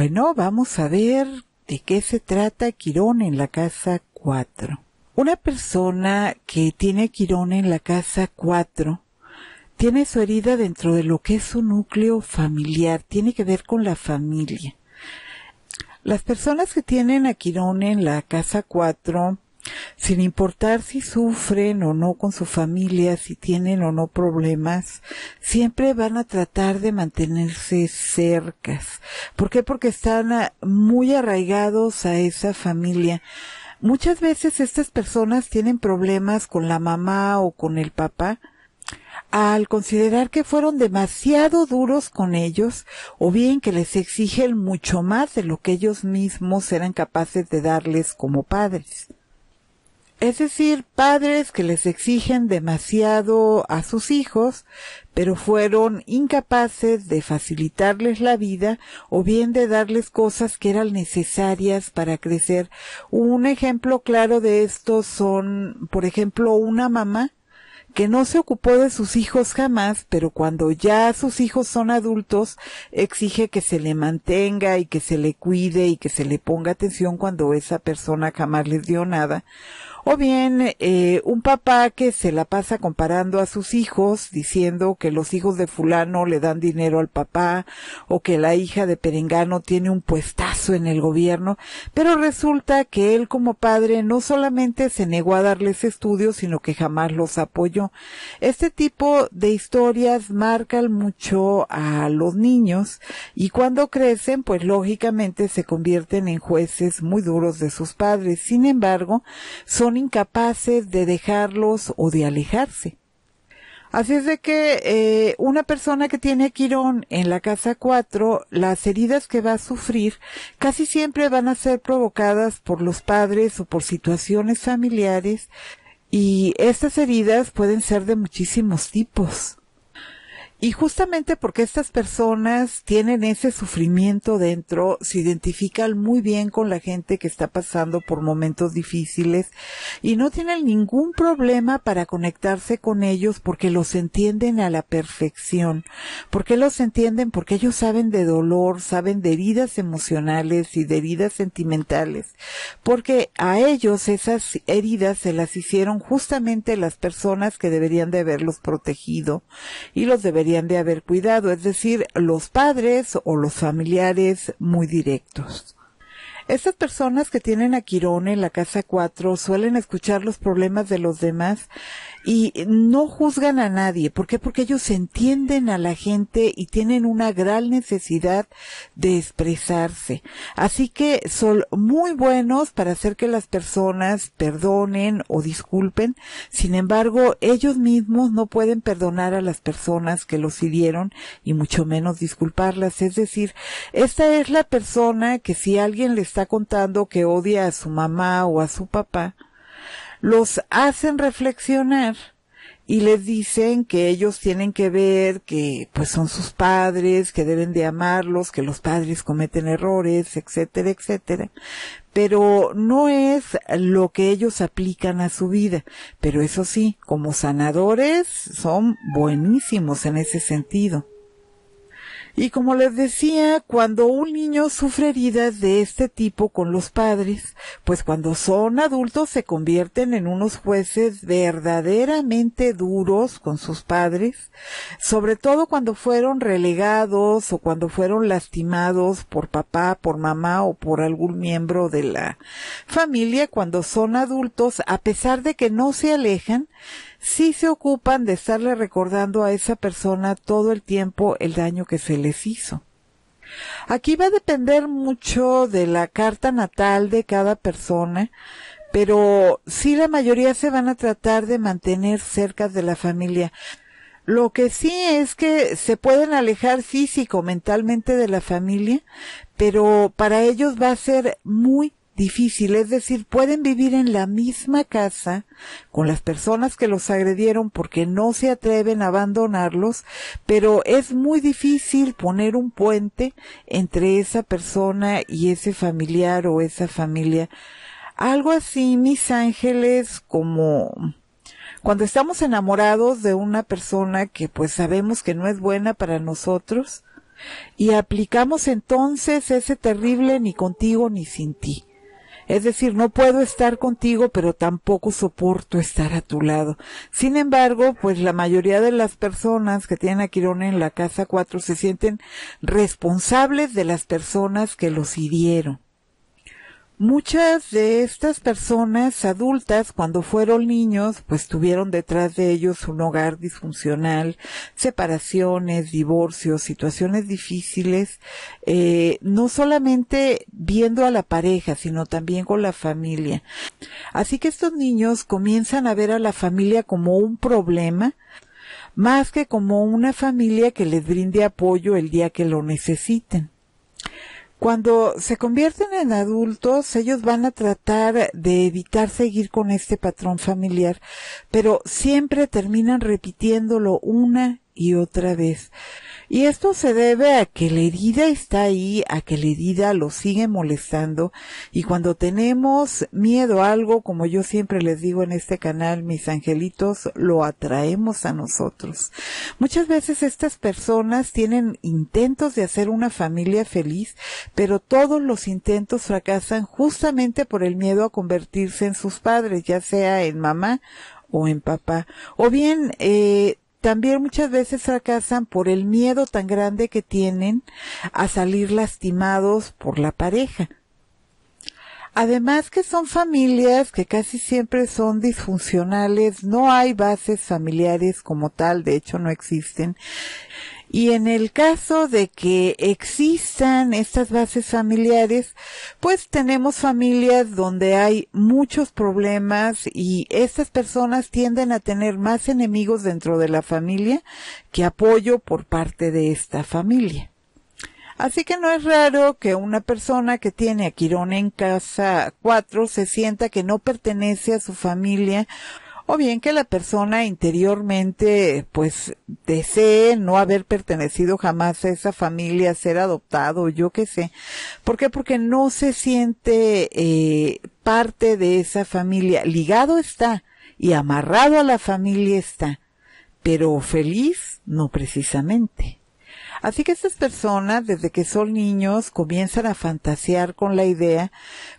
Bueno, vamos a ver de qué se trata Quirón en la casa 4. Una persona que tiene Quirón en la casa 4 tiene su herida dentro de lo que es su núcleo familiar, tiene que ver con la familia. Las personas que tienen a Quirón en la casa 4 sin importar si sufren o no con su familia, si tienen o no problemas, siempre van a tratar de mantenerse cercas. ¿Por qué? Porque están muy arraigados a esa familia. Muchas veces estas personas tienen problemas con la mamá o con el papá al considerar que fueron demasiado duros con ellos o bien que les exigen mucho más de lo que ellos mismos eran capaces de darles como padres. Es decir, padres que les exigen demasiado a sus hijos, pero fueron incapaces de facilitarles la vida o bien de darles cosas que eran necesarias para crecer. Un ejemplo claro de esto son, por ejemplo, una mamá que no se ocupó de sus hijos jamás, pero cuando ya sus hijos son adultos, exige que se le mantenga y que se le cuide y que se le ponga atención cuando esa persona jamás les dio nada o bien eh, un papá que se la pasa comparando a sus hijos, diciendo que los hijos de fulano le dan dinero al papá, o que la hija de Perengano tiene un puestazo en el gobierno, pero resulta que él como padre no solamente se negó a darles estudios, sino que jamás los apoyó. Este tipo de historias marcan mucho a los niños y cuando crecen, pues lógicamente se convierten en jueces muy duros de sus padres. Sin embargo, son incapaces de dejarlos o de alejarse. Así es de que eh, una persona que tiene quirón en la casa 4, las heridas que va a sufrir casi siempre van a ser provocadas por los padres o por situaciones familiares y estas heridas pueden ser de muchísimos tipos. Y justamente porque estas personas tienen ese sufrimiento dentro, se identifican muy bien con la gente que está pasando por momentos difíciles y no tienen ningún problema para conectarse con ellos porque los entienden a la perfección. porque los entienden? Porque ellos saben de dolor, saben de heridas emocionales y de heridas sentimentales. Porque a ellos esas heridas se las hicieron justamente las personas que deberían de haberlos protegido y los deberían de haber cuidado, es decir, los padres o los familiares muy directos. Estas personas que tienen a Quirón en la casa 4 suelen escuchar los problemas de los demás y no juzgan a nadie. ¿Por qué? Porque ellos entienden a la gente y tienen una gran necesidad de expresarse. Así que son muy buenos para hacer que las personas perdonen o disculpen. Sin embargo, ellos mismos no pueden perdonar a las personas que los hirieron y mucho menos disculparlas. Es decir, esta es la persona que si alguien le está contando que odia a su mamá o a su papá, los hacen reflexionar y les dicen que ellos tienen que ver que pues son sus padres, que deben de amarlos, que los padres cometen errores, etcétera, etcétera. Pero no es lo que ellos aplican a su vida. Pero eso sí, como sanadores son buenísimos en ese sentido. Y como les decía, cuando un niño sufre heridas de este tipo con los padres, pues cuando son adultos se convierten en unos jueces verdaderamente duros con sus padres, sobre todo cuando fueron relegados o cuando fueron lastimados por papá, por mamá o por algún miembro de la familia, cuando son adultos, a pesar de que no se alejan, sí se ocupan de estarle recordando a esa persona todo el tiempo el daño que se les hizo. Aquí va a depender mucho de la carta natal de cada persona, pero sí la mayoría se van a tratar de mantener cerca de la familia. Lo que sí es que se pueden alejar físico, mentalmente de la familia, pero para ellos va a ser muy, difícil, es decir, pueden vivir en la misma casa con las personas que los agredieron porque no se atreven a abandonarlos, pero es muy difícil poner un puente entre esa persona y ese familiar o esa familia. Algo así, mis ángeles, como cuando estamos enamorados de una persona que pues sabemos que no es buena para nosotros, y aplicamos entonces ese terrible ni contigo ni sin ti. Es decir, no puedo estar contigo, pero tampoco soporto estar a tu lado. Sin embargo, pues la mayoría de las personas que tienen a Quirón en la casa 4 se sienten responsables de las personas que los hirieron. Muchas de estas personas adultas, cuando fueron niños, pues tuvieron detrás de ellos un hogar disfuncional, separaciones, divorcios, situaciones difíciles, eh, no solamente viendo a la pareja, sino también con la familia. Así que estos niños comienzan a ver a la familia como un problema, más que como una familia que les brinde apoyo el día que lo necesiten. Cuando se convierten en adultos, ellos van a tratar de evitar seguir con este patrón familiar, pero siempre terminan repitiéndolo una y otra vez. Y esto se debe a que la herida está ahí, a que la herida lo sigue molestando y cuando tenemos miedo a algo, como yo siempre les digo en este canal, mis angelitos, lo atraemos a nosotros. Muchas veces estas personas tienen intentos de hacer una familia feliz, pero todos los intentos fracasan justamente por el miedo a convertirse en sus padres, ya sea en mamá o en papá. O bien eh, también muchas veces fracasan por el miedo tan grande que tienen a salir lastimados por la pareja. Además que son familias que casi siempre son disfuncionales, no hay bases familiares como tal, de hecho no existen. Y en el caso de que existan estas bases familiares, pues tenemos familias donde hay muchos problemas y estas personas tienden a tener más enemigos dentro de la familia que apoyo por parte de esta familia. Así que no es raro que una persona que tiene a Quirón en casa 4 se sienta que no pertenece a su familia o bien que la persona interiormente pues desee no haber pertenecido jamás a esa familia, ser adoptado, yo qué sé. ¿Por qué? Porque no se siente eh, parte de esa familia. Ligado está y amarrado a la familia está, pero feliz no precisamente. Así que estas personas, desde que son niños, comienzan a fantasear con la idea,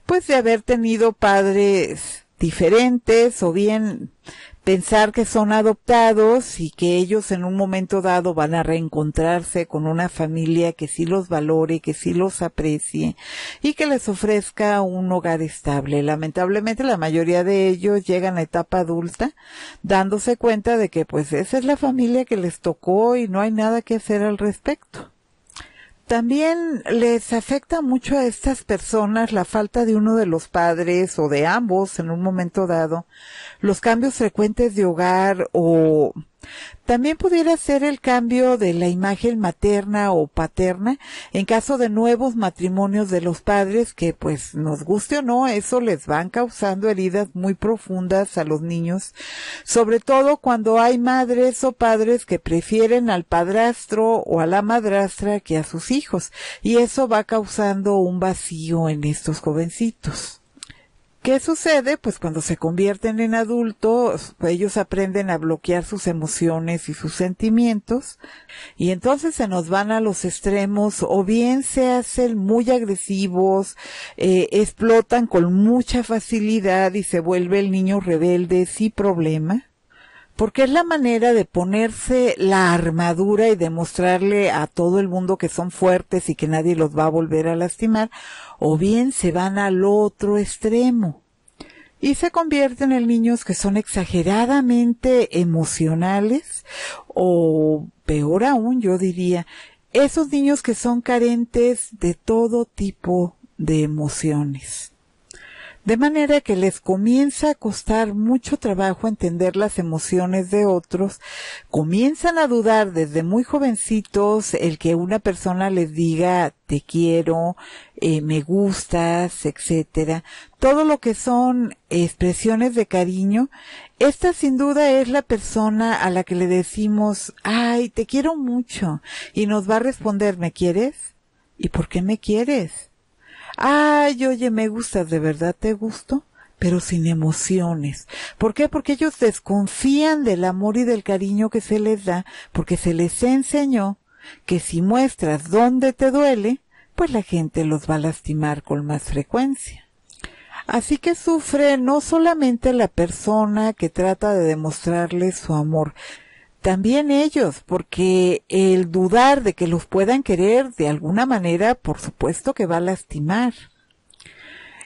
pues, de haber tenido padres diferentes o bien pensar que son adoptados y que ellos en un momento dado van a reencontrarse con una familia que sí los valore, que sí los aprecie y que les ofrezca un hogar estable. Lamentablemente la mayoría de ellos llegan a etapa adulta dándose cuenta de que pues esa es la familia que les tocó y no hay nada que hacer al respecto. También les afecta mucho a estas personas la falta de uno de los padres o de ambos en un momento dado, los cambios frecuentes de hogar o también pudiera ser el cambio de la imagen materna o paterna en caso de nuevos matrimonios de los padres que pues nos guste o no, eso les van causando heridas muy profundas a los niños, sobre todo cuando hay madres o padres que prefieren al padrastro o a la madrastra que a sus hijos y eso va causando un vacío en estos jovencitos. ¿Qué sucede? Pues cuando se convierten en adultos, pues, ellos aprenden a bloquear sus emociones y sus sentimientos y entonces se nos van a los extremos o bien se hacen muy agresivos, eh, explotan con mucha facilidad y se vuelve el niño rebelde sin problema porque es la manera de ponerse la armadura y demostrarle a todo el mundo que son fuertes y que nadie los va a volver a lastimar, o bien se van al otro extremo y se convierten en niños que son exageradamente emocionales o peor aún yo diría esos niños que son carentes de todo tipo de emociones. De manera que les comienza a costar mucho trabajo entender las emociones de otros, comienzan a dudar desde muy jovencitos el que una persona les diga te quiero, eh, me gustas, etcétera. Todo lo que son expresiones de cariño, esta sin duda es la persona a la que le decimos, ay, te quiero mucho, y nos va a responder, ¿me quieres? ¿Y por qué me quieres? ay, oye, me gusta, de verdad te gusto, pero sin emociones. ¿Por qué? Porque ellos desconfían del amor y del cariño que se les da, porque se les enseñó que si muestras dónde te duele, pues la gente los va a lastimar con más frecuencia. Así que sufre no solamente la persona que trata de demostrarle su amor, también ellos, porque el dudar de que los puedan querer de alguna manera, por supuesto que va a lastimar.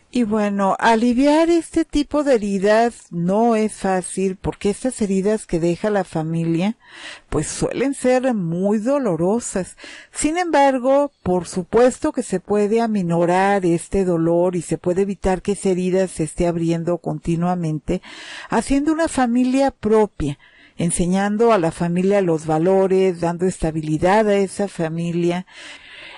Y bueno, aliviar este tipo de heridas no es fácil porque estas heridas que deja la familia pues suelen ser muy dolorosas. Sin embargo, por supuesto que se puede aminorar este dolor y se puede evitar que esa herida se esté abriendo continuamente haciendo una familia propia enseñando a la familia los valores, dando estabilidad a esa familia.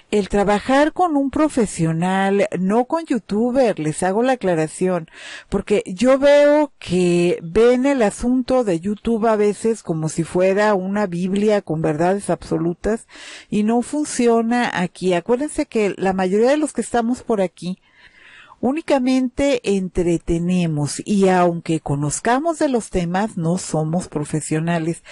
El trabajar con un profesional, no con youtuber, les hago la aclaración, porque yo veo que ven el asunto de YouTube a veces como si fuera una Biblia con verdades absolutas y no funciona aquí. Acuérdense que la mayoría de los que estamos por aquí, únicamente entretenemos y aunque conozcamos de los temas, no somos profesionales.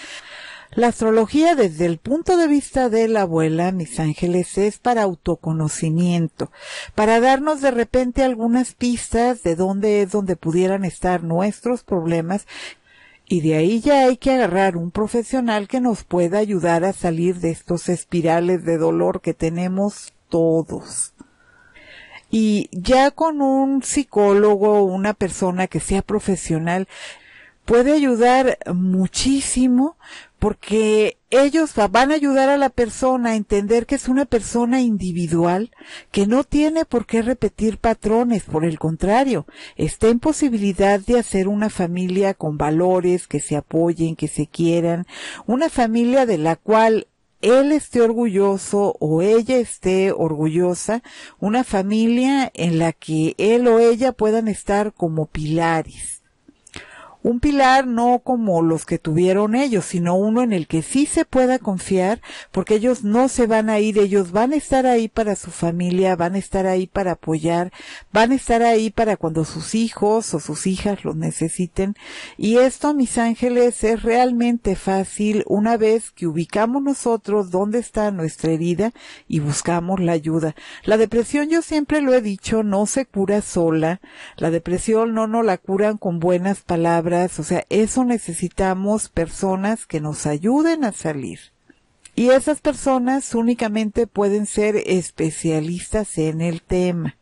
La astrología desde el punto de vista de la abuela, mis ángeles, es para autoconocimiento, para darnos de repente algunas pistas de dónde es donde pudieran estar nuestros problemas y de ahí ya hay que agarrar un profesional que nos pueda ayudar a salir de estos espirales de dolor que tenemos todos. Y ya con un psicólogo, una persona que sea profesional, puede ayudar muchísimo porque ellos van a ayudar a la persona a entender que es una persona individual, que no tiene por qué repetir patrones, por el contrario, está en posibilidad de hacer una familia con valores, que se apoyen, que se quieran, una familia de la cual él esté orgulloso o ella esté orgullosa, una familia en la que él o ella puedan estar como pilares un pilar no como los que tuvieron ellos, sino uno en el que sí se pueda confiar, porque ellos no se van a ir, ellos van a estar ahí para su familia, van a estar ahí para apoyar, van a estar ahí para cuando sus hijos o sus hijas los necesiten. Y esto, mis ángeles, es realmente fácil una vez que ubicamos nosotros dónde está nuestra herida y buscamos la ayuda. La depresión, yo siempre lo he dicho, no se cura sola. La depresión no nos la curan con buenas palabras o sea, eso necesitamos personas que nos ayuden a salir. Y esas personas únicamente pueden ser especialistas en el tema.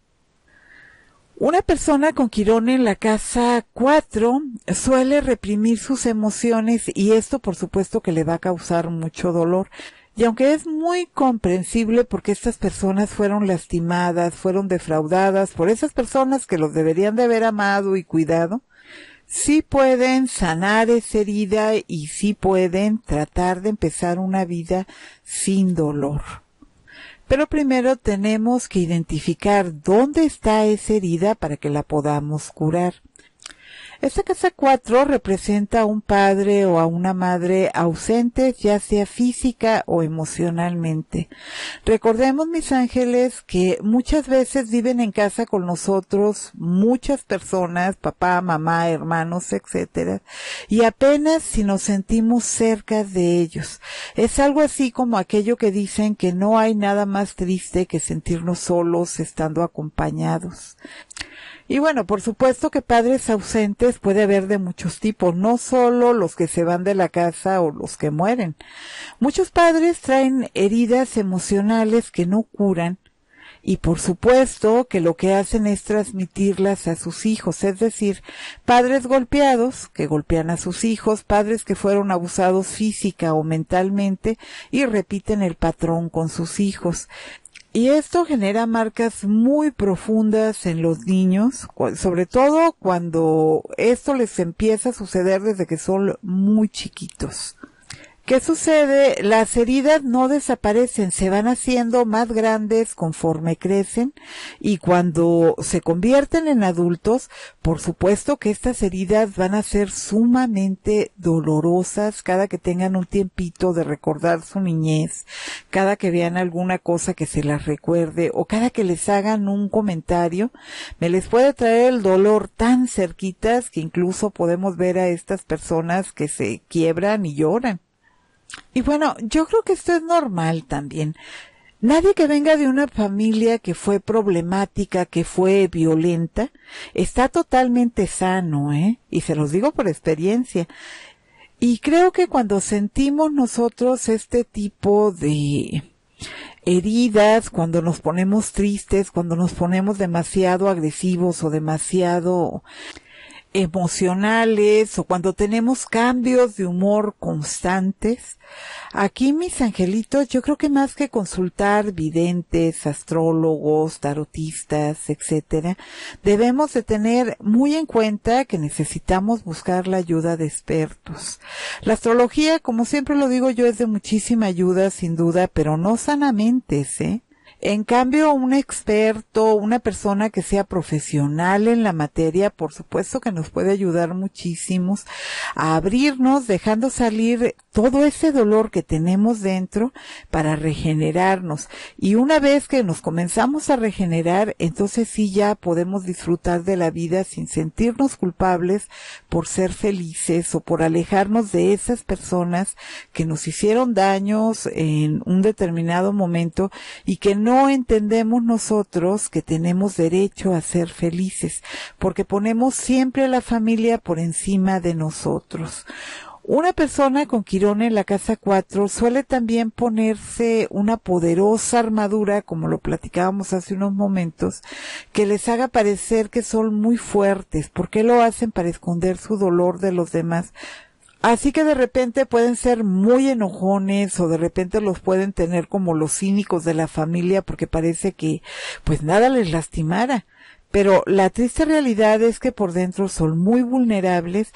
Una persona con quirón en la casa 4 suele reprimir sus emociones y esto por supuesto que le va a causar mucho dolor. Y aunque es muy comprensible porque estas personas fueron lastimadas, fueron defraudadas por esas personas que los deberían de haber amado y cuidado, sí pueden sanar esa herida y sí pueden tratar de empezar una vida sin dolor. Pero primero tenemos que identificar dónde está esa herida para que la podamos curar. Esta casa 4 representa a un padre o a una madre ausente, ya sea física o emocionalmente. Recordemos, mis ángeles, que muchas veces viven en casa con nosotros muchas personas, papá, mamá, hermanos, etcétera, y apenas si nos sentimos cerca de ellos. Es algo así como aquello que dicen que no hay nada más triste que sentirnos solos estando acompañados. Y bueno, por supuesto que padres ausentes puede haber de muchos tipos, no solo los que se van de la casa o los que mueren. Muchos padres traen heridas emocionales que no curan y por supuesto que lo que hacen es transmitirlas a sus hijos, es decir, padres golpeados que golpean a sus hijos, padres que fueron abusados física o mentalmente y repiten el patrón con sus hijos. Y esto genera marcas muy profundas en los niños, sobre todo cuando esto les empieza a suceder desde que son muy chiquitos. ¿Qué sucede? Las heridas no desaparecen, se van haciendo más grandes conforme crecen y cuando se convierten en adultos, por supuesto que estas heridas van a ser sumamente dolorosas cada que tengan un tiempito de recordar su niñez, cada que vean alguna cosa que se las recuerde o cada que les hagan un comentario, me les puede traer el dolor tan cerquitas que incluso podemos ver a estas personas que se quiebran y lloran. Y bueno, yo creo que esto es normal también. Nadie que venga de una familia que fue problemática, que fue violenta, está totalmente sano, ¿eh? Y se los digo por experiencia. Y creo que cuando sentimos nosotros este tipo de heridas, cuando nos ponemos tristes, cuando nos ponemos demasiado agresivos o demasiado emocionales o cuando tenemos cambios de humor constantes, aquí mis angelitos, yo creo que más que consultar videntes, astrólogos, tarotistas, etcétera, debemos de tener muy en cuenta que necesitamos buscar la ayuda de expertos. La astrología, como siempre lo digo yo, es de muchísima ayuda, sin duda, pero no sanamente, ¿sí?, ¿eh? En cambio, un experto, una persona que sea profesional en la materia, por supuesto que nos puede ayudar muchísimos a abrirnos, dejando salir todo ese dolor que tenemos dentro para regenerarnos. Y una vez que nos comenzamos a regenerar, entonces sí ya podemos disfrutar de la vida sin sentirnos culpables por ser felices o por alejarnos de esas personas que nos hicieron daños en un determinado momento y que no no entendemos nosotros que tenemos derecho a ser felices, porque ponemos siempre a la familia por encima de nosotros. Una persona con Quirón en la casa 4 suele también ponerse una poderosa armadura, como lo platicábamos hace unos momentos, que les haga parecer que son muy fuertes. ¿Por qué lo hacen? Para esconder su dolor de los demás Así que de repente pueden ser muy enojones o de repente los pueden tener como los cínicos de la familia porque parece que pues nada les lastimara. Pero la triste realidad es que por dentro son muy vulnerables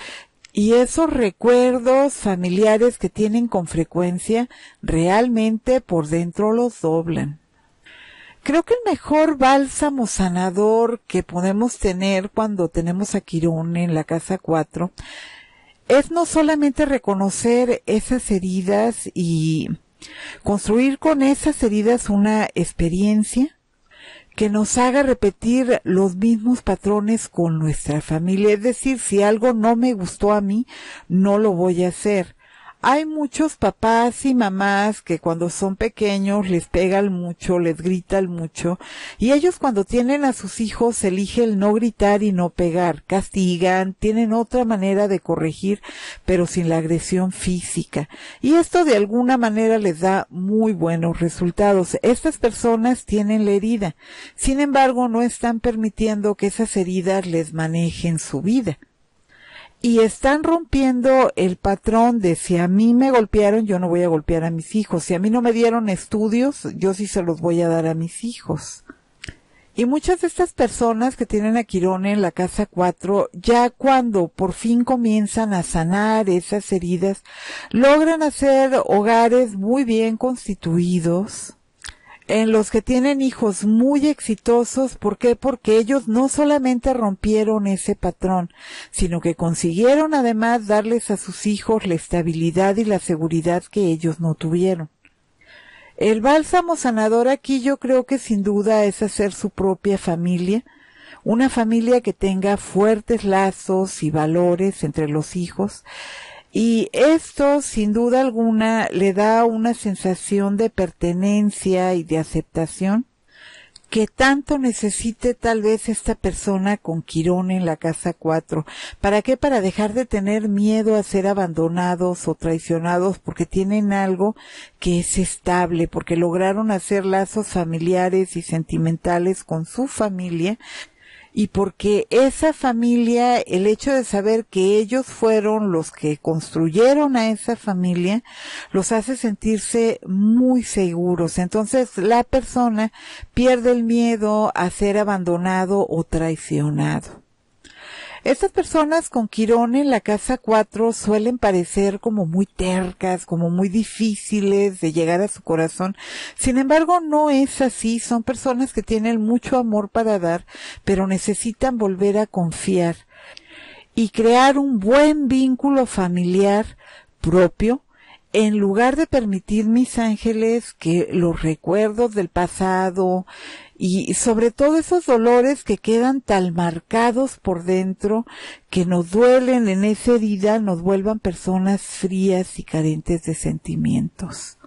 y esos recuerdos familiares que tienen con frecuencia realmente por dentro los doblan. Creo que el mejor bálsamo sanador que podemos tener cuando tenemos a Quirón en la casa 4 es no solamente reconocer esas heridas y construir con esas heridas una experiencia que nos haga repetir los mismos patrones con nuestra familia. Es decir, si algo no me gustó a mí, no lo voy a hacer. Hay muchos papás y mamás que cuando son pequeños les pegan mucho, les gritan mucho, y ellos cuando tienen a sus hijos eligen no gritar y no pegar, castigan, tienen otra manera de corregir, pero sin la agresión física. Y esto de alguna manera les da muy buenos resultados. Estas personas tienen la herida, sin embargo no están permitiendo que esas heridas les manejen su vida y están rompiendo el patrón de si a mí me golpearon, yo no voy a golpear a mis hijos. Si a mí no me dieron estudios, yo sí se los voy a dar a mis hijos. Y muchas de estas personas que tienen a Quirón en la casa cuatro ya cuando por fin comienzan a sanar esas heridas, logran hacer hogares muy bien constituidos, en los que tienen hijos muy exitosos. ¿Por qué? Porque ellos no solamente rompieron ese patrón, sino que consiguieron además darles a sus hijos la estabilidad y la seguridad que ellos no tuvieron. El bálsamo sanador aquí yo creo que sin duda es hacer su propia familia, una familia que tenga fuertes lazos y valores entre los hijos, y esto, sin duda alguna, le da una sensación de pertenencia y de aceptación que tanto necesite tal vez esta persona con Quirón en la casa 4. ¿Para qué? Para dejar de tener miedo a ser abandonados o traicionados porque tienen algo que es estable, porque lograron hacer lazos familiares y sentimentales con su familia y porque esa familia, el hecho de saber que ellos fueron los que construyeron a esa familia, los hace sentirse muy seguros. Entonces la persona pierde el miedo a ser abandonado o traicionado. Estas personas con Quirón en la casa 4 suelen parecer como muy tercas, como muy difíciles de llegar a su corazón. Sin embargo, no es así. Son personas que tienen mucho amor para dar, pero necesitan volver a confiar y crear un buen vínculo familiar propio en lugar de permitir mis ángeles que los recuerdos del pasado, y sobre todo esos dolores que quedan tan marcados por dentro, que nos duelen en esa herida, nos vuelvan personas frías y carentes de sentimientos.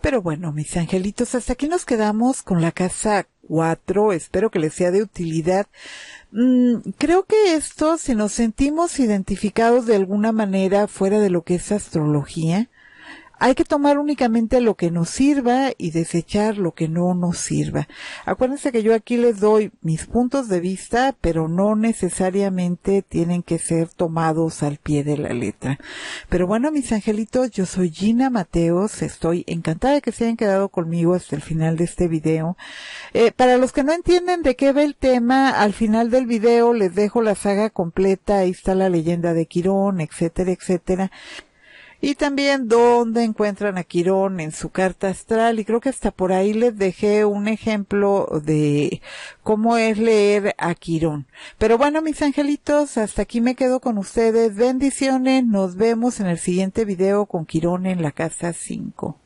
Pero bueno, mis angelitos, hasta aquí nos quedamos con la casa cuatro Espero que les sea de utilidad. Mm, creo que esto, si nos sentimos identificados de alguna manera fuera de lo que es astrología, hay que tomar únicamente lo que nos sirva y desechar lo que no nos sirva. Acuérdense que yo aquí les doy mis puntos de vista, pero no necesariamente tienen que ser tomados al pie de la letra. Pero bueno, mis angelitos, yo soy Gina Mateos, estoy encantada de que se hayan quedado conmigo hasta el final de este video. Eh, para los que no entienden de qué va el tema, al final del video les dejo la saga completa, ahí está la leyenda de Quirón, etcétera, etcétera y también dónde encuentran a Quirón en su carta astral y creo que hasta por ahí les dejé un ejemplo de cómo es leer a Quirón. Pero bueno, mis angelitos, hasta aquí me quedo con ustedes. Bendiciones, nos vemos en el siguiente video con Quirón en la casa 5.